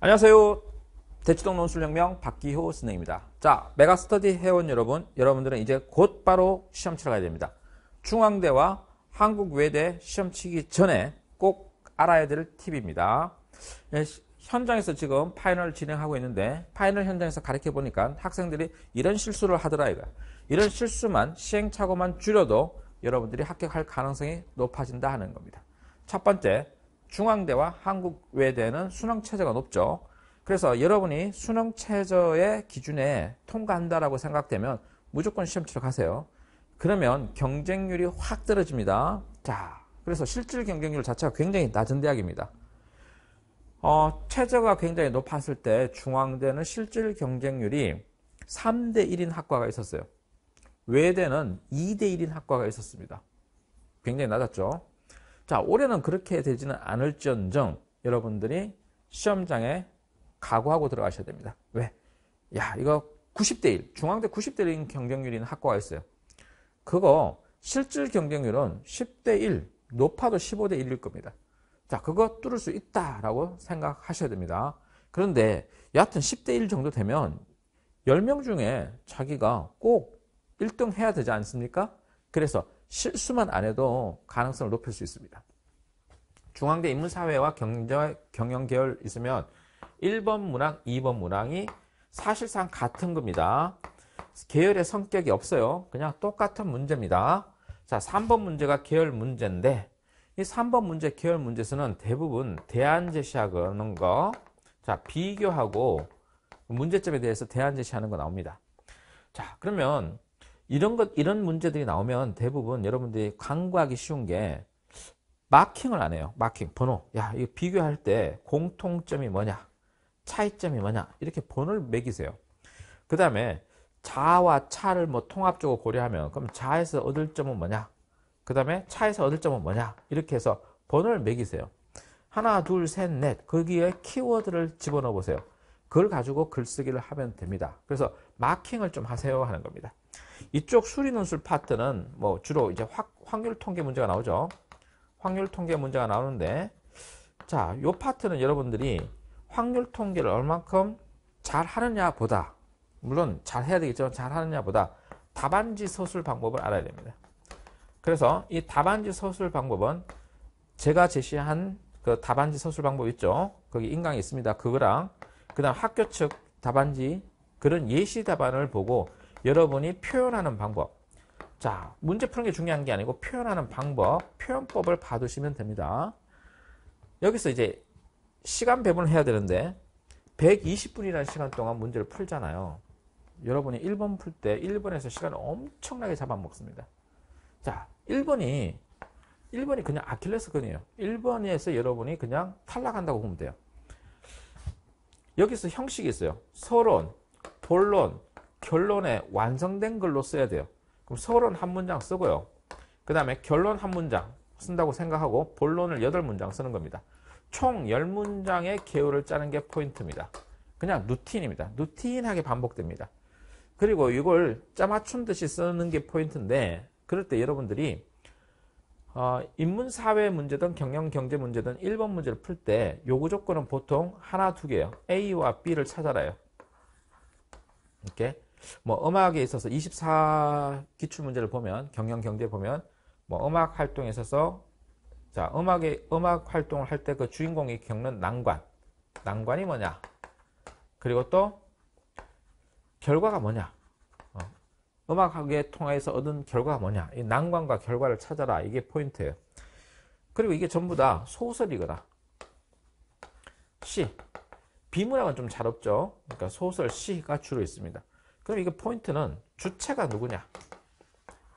안녕하세요. 대치동 논술혁명 박기호 선생입니다. 자, 메가스터디 회원 여러분, 여러분들은 이제 곧바로 시험 치러 가야 됩니다. 중앙대와 한국외대 시험 치기 전에 꼭 알아야 될 팁입니다. 예, 현장에서 지금 파이널 진행하고 있는데 파이널 현장에서 가르쳐 보니까 학생들이 이런 실수를 하더라 이거야. 이런 실수만 시행착오만 줄여도 여러분들이 합격할 가능성이 높아진다 하는 겁니다. 첫 번째, 중앙대와 한국외대는 수능체제가 높죠. 그래서 여러분이 수능체제의 기준에 통과한다라고 생각되면 무조건 시험 치러가세요. 그러면 경쟁률이 확 떨어집니다. 자, 그래서 실질 경쟁률 자체가 굉장히 낮은 대학입니다. 어, 체제가 굉장히 높았을 때 중앙대는 실질 경쟁률이 3대 1인 학과가 있었어요. 외대는 2대 1인 학과가 있었습니다. 굉장히 낮았죠. 자, 올해는 그렇게 되지는 않을지언정 여러분들이 시험장에 각오하고 들어가셔야 됩니다. 왜? 야, 이거 90대 1, 중앙대 90대 1인 경쟁률인 학과가 있어요. 그거 실질 경쟁률은 10대 1, 높아도 15대 1일 겁니다. 자, 그거 뚫을 수 있다라고 생각하셔야 됩니다. 그런데 여하튼 10대 1 정도 되면 10명 중에 자기가 꼭 1등 해야 되지 않습니까? 그래서 실수만 안 해도 가능성을 높일 수 있습니다. 중앙대 인문사회와 경제, 경영계열 있으면 1번 문항, 2번 문항이 사실상 같은 겁니다. 계열의 성격이 없어요. 그냥 똑같은 문제입니다. 자, 3번 문제가 계열 문제인데 이 3번 문제, 계열 문제에서는 대부분 대안 제시하는 거, 자, 비교하고 문제점에 대해서 대안 제시하는 거 나옵니다. 자, 그러면 이런 것, 이런 문제들이 나오면 대부분 여러분들이 광고하기 쉬운 게 마킹을 안 해요. 마킹, 번호. 야, 이거 비교할 때 공통점이 뭐냐? 차이점이 뭐냐? 이렇게 번호를 매기세요. 그 다음에 자와 차를 뭐 통합적으로 고려하면 그럼 자에서 얻을 점은 뭐냐? 그 다음에 차에서 얻을 점은 뭐냐? 이렇게 해서 번호를 매기세요. 하나, 둘, 셋, 넷. 거기에 키워드를 집어넣어 보세요. 그걸 가지고 글쓰기를 하면 됩니다. 그래서 마킹을 좀 하세요 하는 겁니다. 이쪽 수리논술 파트는 뭐 주로 이제 확, 확률 통계 문제가 나오죠. 확률 통계 문제가 나오는데 자, 요 파트는 여러분들이 확률 통계를 얼만큼 잘 하느냐 보다 물론 잘 해야 되겠지만 잘 하느냐 보다 답안지 서술 방법을 알아야 됩니다. 그래서 이 답안지 서술 방법은 제가 제시한 그 답안지 서술 방법 있죠. 거기 인강이 있습니다. 그거랑 그다음 학교 측 답안지 그런 예시 답안을 보고 여러분이 표현하는 방법 자 문제 푸는 게 중요한 게 아니고 표현하는 방법 표현법을 봐두시면 됩니다 여기서 이제 시간 배분을 해야 되는데 120분이라는 시간 동안 문제를 풀잖아요 여러분이 1번 풀 때 1번에서 시간을 엄청나게 잡아먹습니다 자 1번이 1번이 그냥 아킬레스건이에요 1번에서 여러분이 그냥 탈락한다고 보면 돼요 여기서 형식이 있어요 서론, 본론, 결론에 완성된 글로 써야 돼요. 그럼 서론 한 문장 쓰고요. 그 다음에 결론 한 문장 쓴다고 생각하고 본론을 여덟 문장 쓰는 겁니다. 총 열문장의 개요를 짜는 게 포인트입니다. 그냥 루틴입니다. 루틴하게 반복됩니다. 그리고 이걸 짜맞춘 듯이 쓰는 게 포인트인데 그럴 때 여러분들이 어, 인문사회 문제든 경영경제 문제든 1번 문제를 풀 때 요구 조건은 보통 하나, 두 개예요. A와 B를 찾아라요. 이렇게 뭐 음악에 있어서 24 기출 문제를 보면 경영 경제 보면 뭐 음악 활동에 있어서 자 음악의 음악 활동을 할 때 그 주인공이 겪는 난관 난관이 뭐냐 그리고 또 결과가 뭐냐 어, 음악학에 통해서 얻은 결과가 뭐냐 이 난관과 결과를 찾아라 이게 포인트예요 그리고 이게 전부 다 소설이거나 시 비문학은 좀 잘 없죠. 그러니까 소설, 시가 주로 있습니다. 그럼 이거 포인트는 주체가 누구냐?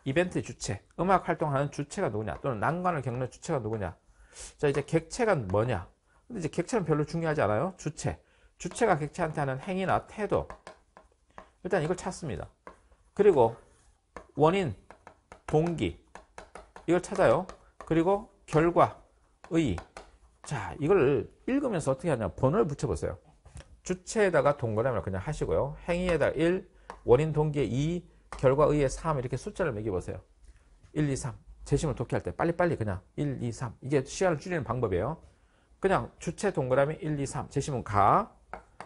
이벤트 의 주체, 음악 활동하는 주체가 누구냐? 또는 난관을 겪는 주체가 누구냐? 자, 이제 객체가 뭐냐? 근데 이제 객체는 별로 중요하지 않아요. 주체. 주체가 객체한테 하는 행위나 태도. 일단 이걸 찾습니다. 그리고 원인, 동기. 이걸 찾아요. 그리고 결과, 의. 자, 이걸 읽으면서 어떻게 하냐? 번호를 붙여보세요. 주체에다가 동그라미를 그냥 하시고요. 행위에다가 1, 원인 동기에 2, 결과 의해 3 이렇게 숫자를 매겨보세요. 1, 2, 3. 재심을 독해할 때 빨리빨리 그냥 1, 2, 3. 이게 시간을 줄이는 방법이에요. 그냥 주체 동그라미 1, 2, 3. 재심은 가.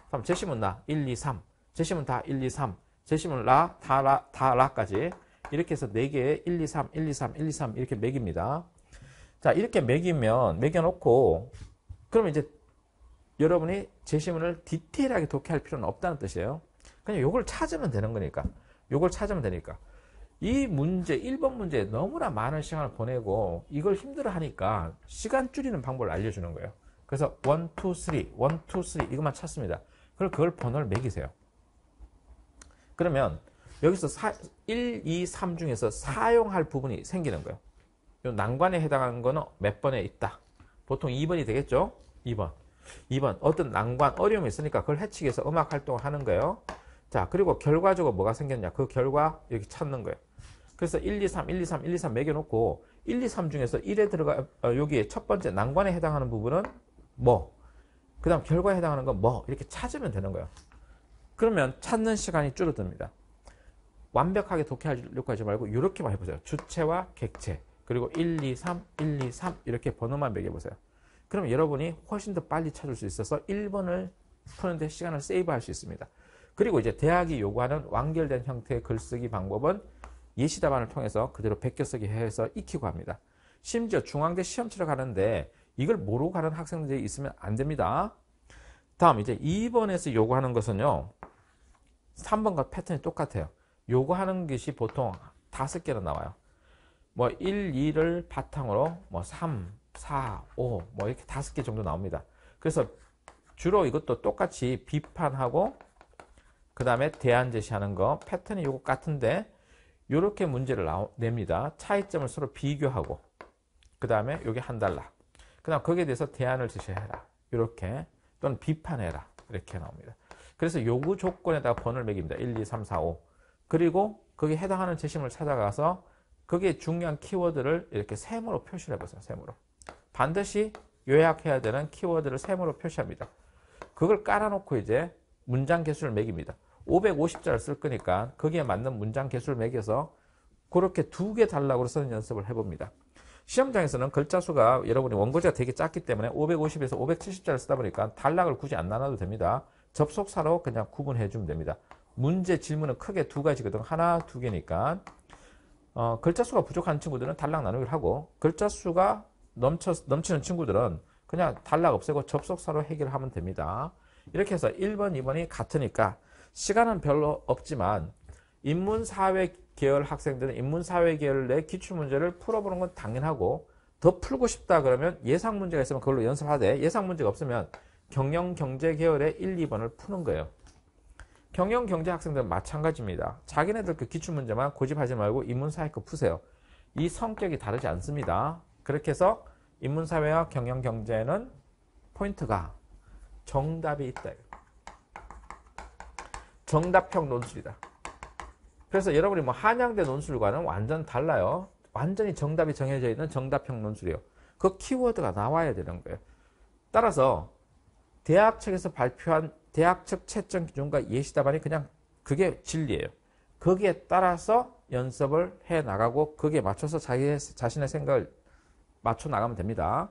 그럼 재심은 나. 1, 2, 3. 재심은 다 1, 2, 3. 재심은 라, 다, 라, 다, 라까지. 이렇게 해서 4개에 1, 2, 3, 1, 2, 3, 1, 2, 3 이렇게 매깁니다. 자, 이렇게 매기면, 매겨놓고, 그러면 이제 여러분이 제시문을 디테일하게 독해할 필요는 없다는 뜻이에요. 그냥 요걸 찾으면 되는 거니까. 요걸 찾으면 되니까. 이 문제, 1번 문제에 너무나 많은 시간을 보내고 이걸 힘들어 하니까 시간 줄이는 방법을 알려주는 거예요. 그래서 1, 2, 3, 1, 2, 3 이것만 찾습니다. 그럼 그걸 번호를 매기세요. 그러면 여기서 4, 1, 2, 3 중에서 사용할 부분이 생기는 거예요. 요 난관에 해당하는 거는 몇 번에 있다. 보통 2번이 되겠죠? 2번. 2번 어떤 난관, 어려움이 있으니까 그걸 해치기 위해서 음악 활동을 하는 거예요. 자 그리고 결과적으로 뭐가 생겼냐 그 결과 이렇게 찾는 거예요. 그래서 1, 2, 3, 1, 2, 3, 1, 2, 3 매겨놓고 1, 2, 3 중에서 1에 들어가 어, 여기 첫 번째 난관에 해당하는 부분은 뭐 그 다음 결과에 해당하는 건 뭐 이렇게 찾으면 되는 거예요. 그러면 찾는 시간이 줄어듭니다. 완벽하게 독해하려고 하지 말고 이렇게만 해보세요. 주체와 객체 그리고 1, 2, 3, 1, 2, 3 이렇게 번호만 매겨보세요. 그럼 여러분이 훨씬 더 빨리 찾을 수 있어서 1번을 푸는데 시간을 세이브할 수 있습니다. 그리고 이제 대학이 요구하는 완결된 형태의 글쓰기 방법은 예시 답안을 통해서 그대로 베껴쓰기 해서 익히고 합니다. 심지어 중앙대 시험 치러 가는데 이걸 모르고 가는 학생들이 있으면 안 됩니다. 다음 이제 2번에서 요구하는 것은요. 3번과 패턴이 똑같아요. 요구하는 것이 보통 5개로 나와요. 뭐 1, 2를 바탕으로 뭐 3, 4, 5뭐 이렇게 다섯 개 정도 나옵니다. 그래서 주로 이것도 똑같이 비판하고 그 다음에 대안 제시하는 거 패턴이 요것 같은데 이렇게 문제를 나오, 냅니다. 차이점을 서로 비교하고 그 다음에 여기 한 달러 그 다음 거기에 대해서 대안을 제시해라. 이렇게 또는 비판해라. 이렇게 나옵니다. 그래서 요구 조건에다가 번호를 매깁니다. 1, 2, 3, 4, 5 그리고 거기에 해당하는 제시물을 찾아가서 거기에 중요한 키워드를 이렇게 셈으로 표시를 해보세요. 셈으로. 반드시 요약해야 되는 키워드를 세모로 표시합니다. 그걸 깔아놓고 이제 문장 개수를 매깁니다. 550자를 쓸 거니까 거기에 맞는 문장 개수를 매겨서 그렇게 두 개 달라고 쓰는 연습을 해봅니다. 시험장에서는 글자 수가 여러분이 원고지가 되게 작기 때문에 550에서 570자를 쓰다 보니까 단락을 굳이 안 나눠도 됩니다. 접속사로 그냥 구분해 주면 됩니다. 문제 질문은 크게 두 가지거든. 하나, 두 개니까. 어, 글자 수가 부족한 친구들은 단락 나누기를 하고 글자 수가 넘쳐, 넘치는 친구들은 그냥 단락 없애고 접속사로 해결하면 됩니다. 이렇게 해서 1번, 2번이 같으니까 시간은 별로 없지만 인문사회 계열 학생들은 인문사회 계열 내 기출문제를 풀어보는 건 당연하고 더 풀고 싶다 그러면 예상 문제가 있으면 그걸로 연습하되 예상 문제가 없으면 경영 경제 계열의 1, 2번을 푸는 거예요. 경영 경제 학생들은 마찬가지입니다. 자기네들 그 기출 문제만 고집하지 말고 인문사회 거 푸세요. 이 성격이 다르지 않습니다. 그렇게 해서 인문사회와 경영경제는 에 포인트가 정답이 있다. 정답형 논술이다. 그래서 여러분이 뭐 한양대 논술과는 완전 달라요. 완전히 정답이 정해져 있는 정답형 논술이에요. 그 키워드가 나와야 되는 거예요. 따라서 대학 측에서 발표한 대학 측 채점 기준과 예시 답안이 그냥 그게 진리예요. 거기에 따라서 연습을 해 나가고 거기에 맞춰서 자기 자신의 생각을 맞춰 나가면 됩니다.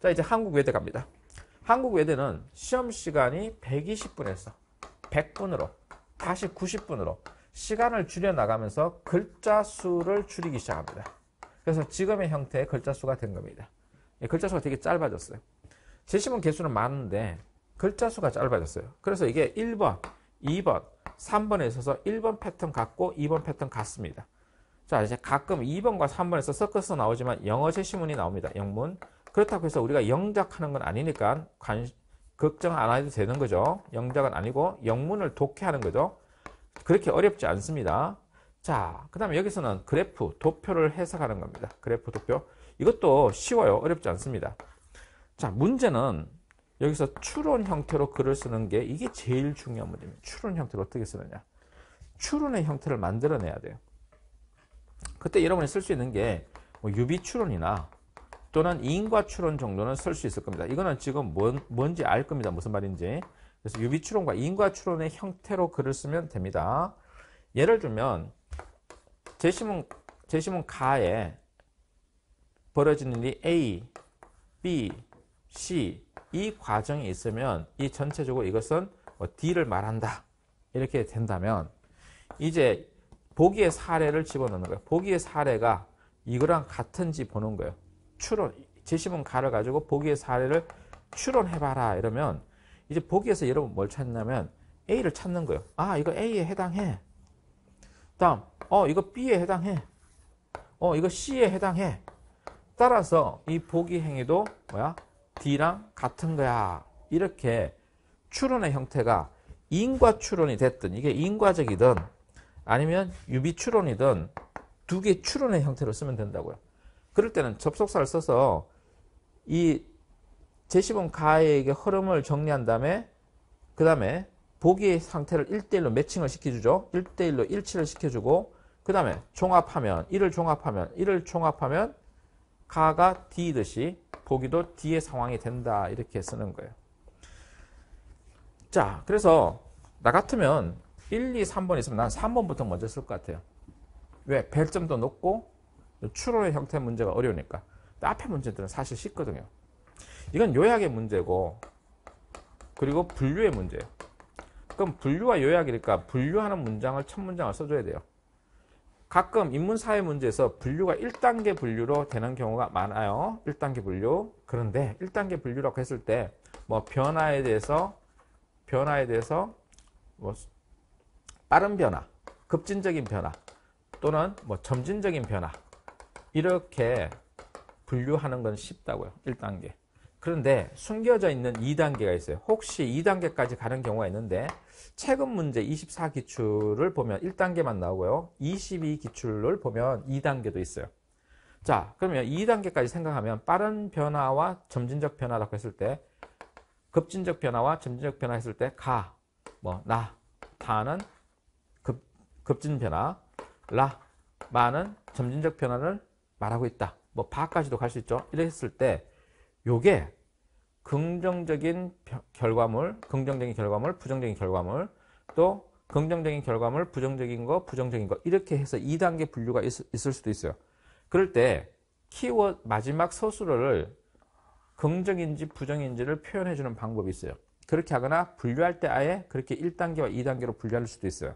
자 이제 한국외대 갑니다. 한국외대는 시험 시간이 120분에서 100분으로 다시 90분으로 시간을 줄여 나가면서 글자 수를 줄이기 시작합니다. 그래서 지금의 형태의 글자 수가 된 겁니다. 예, 글자 수가 되게 짧아졌어요. 제시문 개수는 많은데 글자 수가 짧아졌어요. 그래서 이게 1번, 2번, 3번에 있어서 1번 패턴 같고 2번 패턴 같습니다. 자 이제 가끔 2번과 3번에서 섞어서 나오지만 영어 제시문이 나옵니다. 영문. 그렇다고 해서 우리가 영작하는 건 아니니까 관, 걱정 안 해도 되는 거죠. 영작은 아니고 영문을 독해하는 거죠. 그렇게 어렵지 않습니다. 자, 그 다음에 여기서는 그래프, 도표를 해석하는 겁니다. 그래프, 도표. 이것도 쉬워요. 어렵지 않습니다. 자, 문제는 여기서 추론 형태로 글을 쓰는 게 이게 제일 중요한 문제입니다. 추론 형태를 어떻게 쓰느냐. 추론의 형태를 만들어내야 돼요. 그때 여러분이 쓸 수 있는 게 뭐 유비추론이나 또는 인과추론 정도는 쓸 수 있을 겁니다. 이거는 지금 뭔, 뭔지 알 겁니다. 무슨 말인지. 그래서 유비추론과 인과추론의 형태로 글을 쓰면 됩니다. 예를 들면 제시문 제시문 가에 벌어지는 일이 A, B, C 이 과정이 있으면 이 전체적으로 이것은 뭐 D를 말한다 이렇게 된다면 이제 보기의 사례를 집어넣는 거예요. 보기의 사례가 이거랑 같은지 보는 거예요. 추론, 제시문 가를 가지고 보기의 사례를 추론해봐라 이러면 이제 보기에서 여러분 뭘 찾냐면 A를 찾는 거예요. 아 이거 A에 해당해. 다음 어 이거 B에 해당해. 어 이거 C에 해당해. 따라서 이 보기 행위도 뭐야 D랑 같은 거야. 이렇게 추론의 형태가 인과 추론이 됐든 이게 인과적이든 아니면 유비추론이든 두 개 추론의 형태로 쓰면 된다고요. 그럴 때는 접속사를 써서 이 제시본 가에게 흐름을 정리한 다음에 그 다음에 보기의 상태를 1대1로 매칭을 시켜주죠. 1대1로 일치를 시켜주고 그 다음에 종합하면 이를 종합하면 이를 종합하면 가가 D이듯이 보기도 D의 상황이 된다 이렇게 쓰는 거예요. 자 그래서 나 같으면 1, 2, 3번 있으면 난 3번부터 먼저 쓸 것 같아요. 왜? 배점도 높고 추론의 형태 문제가 어려우니까. 앞에 문제들은 사실 쉽거든요. 이건 요약의 문제고 그리고 분류의 문제예요. 그럼 분류와 요약이니까 분류하는 문장을 첫 문장을 써줘야 돼요. 가끔 인문사회 문제에서 분류가 1단계 분류로 되는 경우가 많아요. 1단계 분류. 그런데 1단계 분류라고 했을 때 뭐 변화에 대해서 변화에 대해서 뭐 빠른 변화, 급진적인 변화 또는 뭐 점진적인 변화 이렇게 분류하는 건 쉽다고요. 1단계. 그런데 숨겨져 있는 2단계가 있어요. 혹시 2단계까지 가는 경우가 있는데 최근 문제 24기출을 보면 1단계만 나오고요. 22기출을 보면 2단계도 있어요. 자, 그러면 2단계까지 생각하면 빠른 변화와 점진적 변화라고 했을 때 급진적 변화와 점진적 변화 했을 때 가, 뭐, 나, 다는 급진 변화, 라, 많은 점진적 변화를 말하고 있다. 뭐 바까지도 갈 수 있죠. 이렇게 했을 때 요게 긍정적인 결과물, 긍정적인 결과물, 부정적인 결과물, 또 긍정적인 결과물, 부정적인 거, 부정적인 거 이렇게 해서 2단계 분류가 있, 있을 수도 있어요. 그럴 때 키워드 마지막 서술어를 긍정인지 부정인지를 표현해주는 방법이 있어요. 그렇게 하거나 분류할 때 아예 그렇게 1단계와 2단계로 분류할 수도 있어요.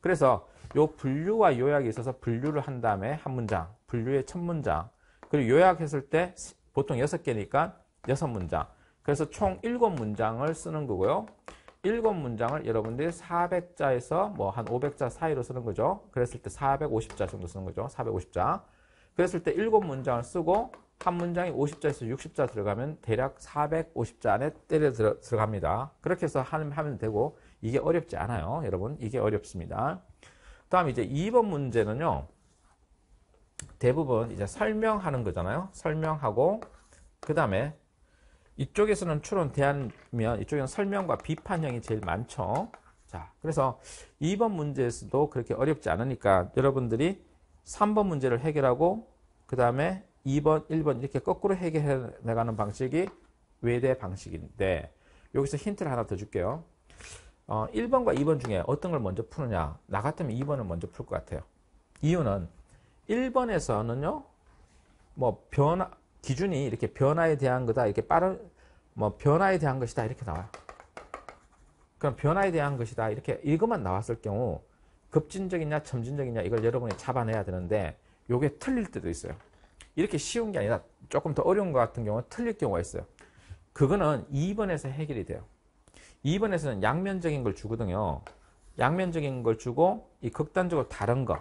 그래서 요 분류와 요약이 있어서 분류를 한 다음에 한 문장, 분류의 첫 문장, 그리고 요약했을 때 보통 여섯 개니까 여섯 문장 그래서 총 일곱 문장을 쓰는 거고요. 일곱 문장을 여러분들이 400자에서 뭐 한 500자 사이로 쓰는 거죠. 그랬을 때 450자 정도 쓰는 거죠. 450자. 그랬을 때 일곱 문장을 쓰고 한 문장이 50자에서 60자 들어가면 대략 450자 안에 때려 들어, 갑니다 그렇게 해서 하면 되고 이게 어렵지 않아요. 여러분 이게 어렵습니다. 다음 이제 2번 문제는요. 대부분 이제 설명하는 거잖아요. 설명하고 그 다음에 이쪽에서는 추론 대안면 이쪽에는 설명과 비판형이 제일 많죠. 자, 그래서 2번 문제에서도 그렇게 어렵지 않으니까 여러분들이 3번 문제를 해결하고 그 다음에 2번, 1번 이렇게 거꾸로 해결해 나가는 방식이 외대 방식인데 여기서 힌트를 하나 더 줄게요. 어, 1번과 2번 중에 어떤 걸 먼저 푸느냐 나 같으면 2번을 먼저 풀 것 같아요 이유는 1번에서는요 뭐 변화 기준이 이렇게 변화에 대한 거다 이렇게 빠른 뭐 변화에 대한 것이다 이렇게 나와요 그럼 변화에 대한 것이다 이렇게 이것만 나왔을 경우 급진적이냐 점진적이냐 이걸 여러분이 잡아내야 되는데 요게 틀릴 때도 있어요 이렇게 쉬운 게 아니라 조금 더 어려운 것 같은 경우는 틀릴 경우가 있어요 그거는 2번에서 해결이 돼요 2번에서는 양면적인 걸 주거든요. 양면적인 걸 주고 이 극단적으로 다른 거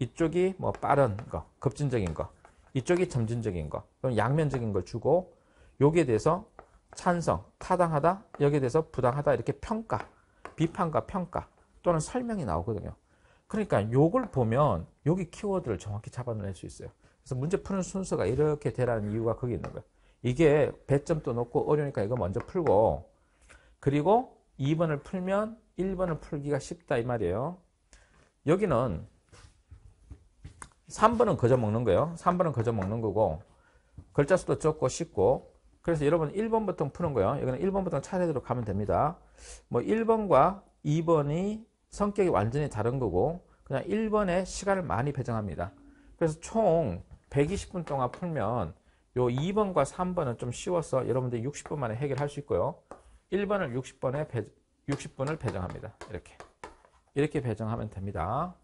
이쪽이 뭐 빠른 거 급진적인 거 이쪽이 점진적인 거 그럼 양면적인 걸 주고 여기에 대해서 찬성 타당하다 여기에 대해서 부당하다 이렇게 평가 비판과 평가 또는 설명이 나오거든요. 그러니까 요걸 보면 여기 키워드를 정확히 잡아낼 수 있어요. 그래서 문제 푸는 순서가 이렇게 되라는 이유가 거기 있는 거예요. 이게 배점도 높고 어려우니까 이거 먼저 풀고 그리고 2번을 풀면 1번을 풀기가 쉽다 이 말이에요. 여기는 3번은 거저 먹는 거예요. 3번은 거저 먹는 거고 글자 수도 적고 쉽고 그래서 여러분 1번부터 푸는 거예요. 여기는 1번부터 차례대로 가면 됩니다. 뭐 1번과 2번이 성격이 완전히 다른 거고 그냥 1번에 시간을 많이 배정합니다. 그래서 총 120분 동안 풀면 요 2번과 3번은 좀 쉬워서 여러분들이 60분 만에 해결할 수 있고요. 1번을 60번에 배, 60분을 배정합니다. 이렇게. 이렇게 배정하면 됩니다.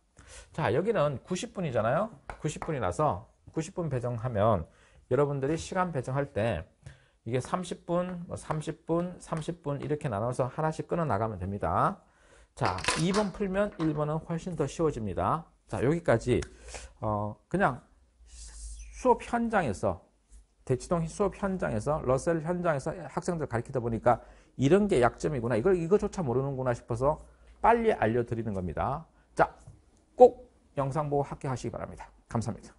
자, 여기는 90분이잖아요. 90분이 나서 90분 배정하면 여러분들이 시간 배정할 때 이게 30분, 30분, 30분 이렇게 나눠서 하나씩 끊어 나가면 됩니다. 자, 2번 풀면 1번은 훨씬 더 쉬워집니다. 자, 여기까지 어, 그냥 수업 현장에서 대치동 수업 현장에서 러셀 현장에서 학생들 가르치다 보니까 이런 게 약점이구나. 이걸 이거조차 모르는구나 싶어서 빨리 알려드리는 겁니다. 자, 꼭 영상 보고 합격하시기 바랍니다. 감사합니다.